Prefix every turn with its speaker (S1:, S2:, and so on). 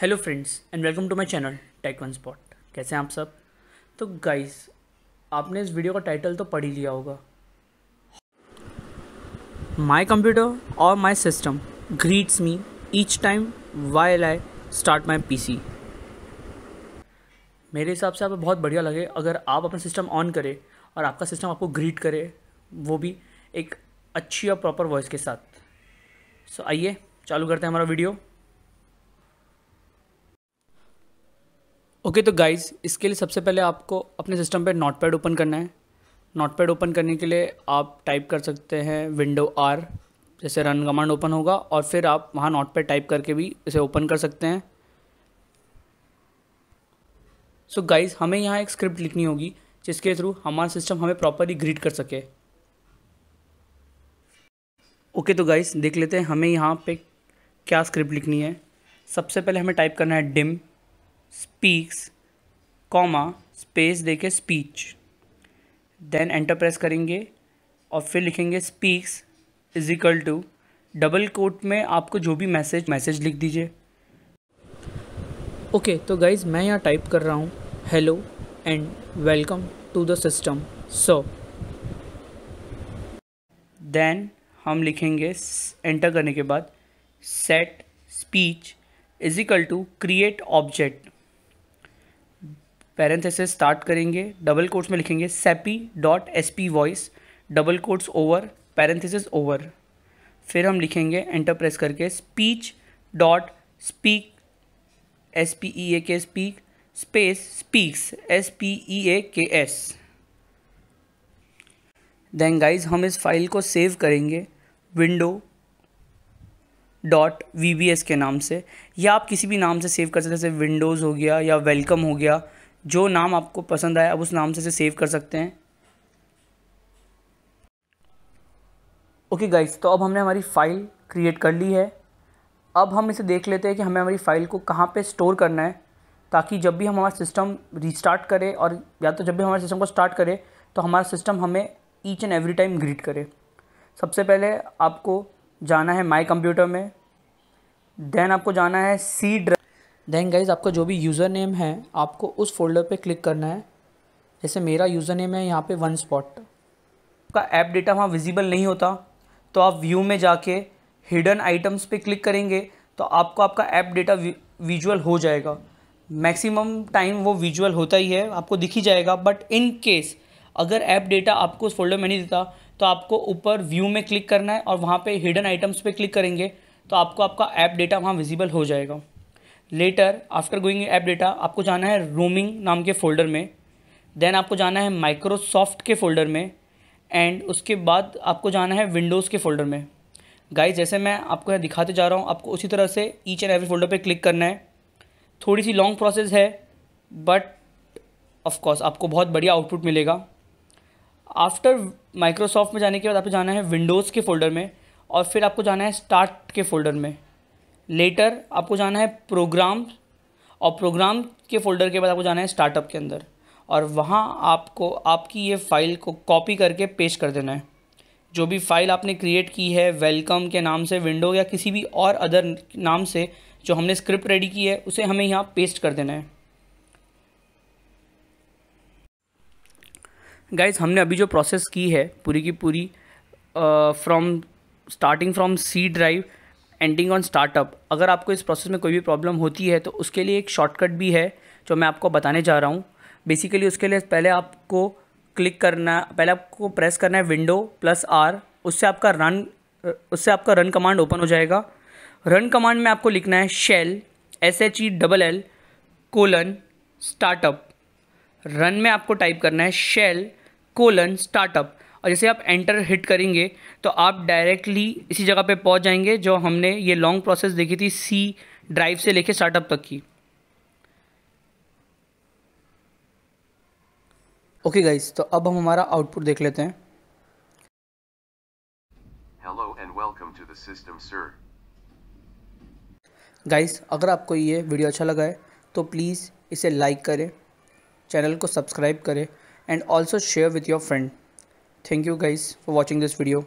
S1: Hello friends and welcome to my channel tech one spot कैसे हैं आप सब तो गाइस आपने इस वीडियो का टाइटल तो पढ़ ही लिया होगा माय कंप्यूटर और my system greets me each time while I start my PC मेरे हिसाब से आपको बहुत बढ़िया लगे अगर आप अपना सिस्टम ऑन करें और आपका सिस्टम आपको ग्रीट करे वो भी एक अच्छी और प्रॉपर वॉइस के साथ सो so, आइए चालू करते हैं हमारा वीडियो ओके तो गाइज़ इसके लिए सबसे पहले आपको अपने सिस्टम पे नोट पैड ओपन करना है नोट पैड ओपन करने के लिए आप टाइप कर सकते हैं विंडो आर जैसे रन कमांड ओपन होगा और फिर आप वहाँ नोट पैड टाइप करके भी इसे ओपन कर सकते हैं सो so गाइज़ हमें यहाँ एक स्क्रिप्ट लिखनी होगी जिसके थ्रू हमारा सिस्टम हमें प्रॉपरली ग्रीड कर सके ओके तो गाइज़ देख लेते हैं हमें यहाँ पे क्या स्क्रिप्ट लिखनी है सबसे पहले हमें टाइप करना है डिम स्पीक्स कॉमा स्पेस देके स्पीच देन एंटर प्रेस करेंगे और फिर लिखेंगे speaks is equal to double quote में आपको जो भी मैसेज मैसेज लिख दीजिए ओके okay, तो गाइज मैं यहाँ टाइप कर रहा हूँ hello and welcome to the system so then हम लिखेंगे एंटर करने के बाद set speech equal to create object parenthesis start करेंगे डबल कोट्स में लिखेंगे SAPI dot S P voice double quotes over parenthesis over फिर हम लिखेंगे एंटर प्रेस करके speech dot speak S P E A K speak space speaks S P E A K S then guys हम इस file को save करेंगे window dot we के नाम से या आप किसी भी नाम से सेव कर सकते हैं जैसे विंडोज़ हो गया या वेलकम हो गया जो नाम आपको पसंद आए आप उस नाम से इसे सेव कर सकते हैं ओके गाइस तो अब हमने हमारी फ़ाइल क्रिएट कर ली है अब हम इसे देख लेते हैं कि हमें हमारी फ़ाइल को कहाँ पे स्टोर करना है ताकि जब भी हम हमारा सिस्टम रिस्टार्ट करें और या तो जब भी हमारे सिस्टम को स्टार्ट करें तो हमारा सिस्टम हमें each and every time greet करे सबसे पहले आपको जाना है माई कंप्यूटर में देन आपको जाना है सी ड्राइव देन गाइज आपका जो भी यूज़र नेम है आपको उस फोल्डर पे क्लिक करना है जैसे मेरा यूज़र नेम है यहाँ पे वन स्पॉट का ऐप डेटा वहाँ विजिबल नहीं होता तो आप व्यू में जाके हिडन आइटम्स पे क्लिक करेंगे तो आपको आपका ऐप डेटा विजुअल हो जाएगा मैक्सिमम टाइम वो विजुअल होता ही है आपको दिख ही जाएगा बट इन केस अगर ऐप डेटा आपको उस फोल्डर में नहीं देता तो आपको ऊपर व्यू में क्लिक करना है और वहाँ पर हिडन आइटम्स पर क्लिक करेंगे तो आपको आपका ऐप डेटा वहाँ विजिबल हो जाएगा later after going app data आपको जाना है रोमिंग नाम के फ़ोल्डर में देन आपको जाना है माइक्रोसॉफ्ट के फ़ोल्डर में एंड उसके बाद आपको जाना है विंडोज़ के फ़ोल्डर में गाइस जैसे मैं आपको दिखाते जा रहा हूँ आपको उसी तरह से ईच एंड एवरी फोल्डर पे क्लिक करना है थोड़ी सी लॉन्ग प्रोसेस है बट ऑफकोर्स आपको बहुत बढ़िया आउटपुट मिलेगा आफ्टर माइक्रोसॉफ्ट में जाने के बाद आपको जाना है विंडोज़ के फ़ोल्डर में और फिर आपको जाना है स्टार्ट के फ़ोल्डर में लेटर आपको जाना है प्रोग्राम और प्रोग्राम के फोल्डर के बाद आपको जाना है स्टार्टअप के अंदर और वहाँ आपको आपकी ये फ़ाइल को कॉपी करके पेश कर देना है जो भी फ़ाइल आपने क्रिएट की है वेलकम के नाम से विंडो या किसी भी और अदर नाम से जो हमने स्क्रिप्ट रेडी की है उसे हमें यहाँ पेस्ट कर देना है गाइज हमने अभी जो प्रोसेस की है पूरी की पूरी from starting from C drive ending on startup अगर आपको इस प्रोसेस में कोई भी प्रॉब्लम होती है तो उसके लिए एक शॉर्टकट भी है जो मैं आपको बताने जा रहा हूँ बेसिकली उसके लिए पहले आपको क्लिक करना पहले आपको प्रेस करना है विंडो प्लस आर उससे आपका रन उससे आपका रन कमांड ओपन हो जाएगा रन कमांड में आपको लिखना है shell S H E double L colon startup run में आपको टाइप करना है शेल कोलन स्टार्टअप और जैसे आप एंटर हिट करेंगे तो आप डायरेक्टली इसी जगह पे पहुंच जाएंगे जो हमने ये लॉन्ग प्रोसेस देखी थी सी ड्राइव से लेके स्टार्टअप तक की ओके okay गाइस तो अब हम हमारा आउटपुट देख लेते हैं hello and welcome to the system sir guys अगर आपको ये वीडियो अच्छा लगा है तो प्लीज़ इसे लाइक करें चैनल को सब्सक्राइब करें and also share with your friend Thank you guys for watching this video.